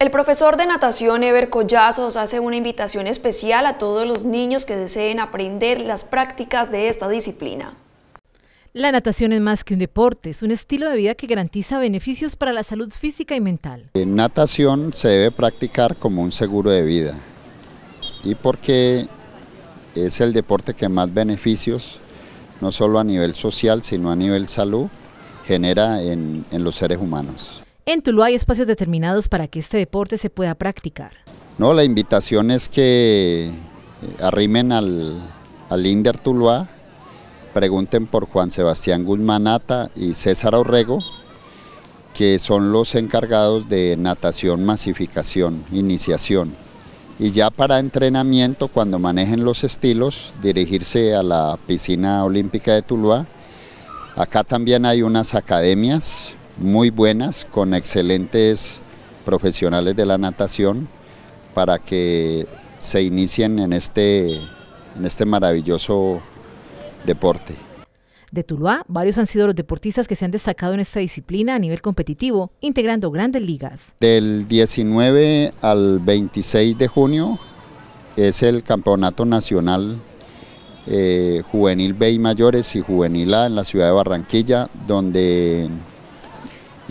El profesor de natación Ever Collazos hace una invitación especial a todos los niños que deseen aprender las prácticas de esta disciplina. La natación es más que un deporte, es un estilo de vida que garantiza beneficios para la salud física y mental. natación se debe practicar como un seguro de vida y porque es el deporte que más beneficios, no solo a nivel social, sino a nivel salud, genera en los seres humanos. En Tuluá hay espacios determinados para que este deporte se pueda practicar. No, la invitación es que eh, arrimen al, al Inder Tuluá, pregunten por Juan Sebastián Guzmanata y César Orrego, que son los encargados de natación, masificación, iniciación. Y ya para entrenamiento, cuando manejen los estilos, dirigirse a la piscina olímpica de Tuluá. Acá también hay unas academias muy buenas, con excelentes profesionales de la natación, para que se inicien en este, en este maravilloso deporte. De Tuluá, varios han sido los deportistas que se han destacado en esta disciplina a nivel competitivo, integrando grandes ligas. Del 19 al 26 de junio es el Campeonato Nacional eh, Juvenil B y Mayores y Juvenil A en la ciudad de Barranquilla, donde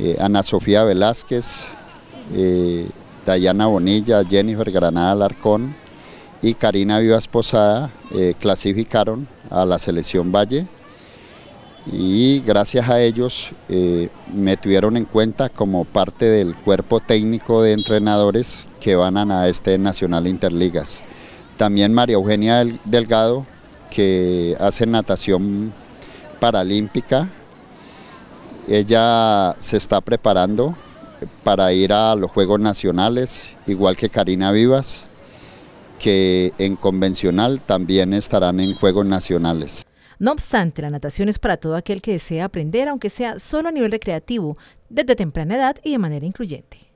eh, Ana Sofía Velázquez, eh, Dayana Bonilla, Jennifer Granada Alarcón y Karina Vivas Posada eh, clasificaron a la selección Valle y gracias a ellos me tuvieron en cuenta como parte del cuerpo técnico de entrenadores que van a este Nacional Interligas. También María Eugenia Delgado, que hace natación paralímpica, ella se está preparando para ir a los Juegos Nacionales, igual que Karina Vivas, que en convencional también estarán en Juegos Nacionales. No obstante, la natación es para todo aquel que desea aprender, aunque sea solo a nivel recreativo, desde temprana edad y de manera incluyente.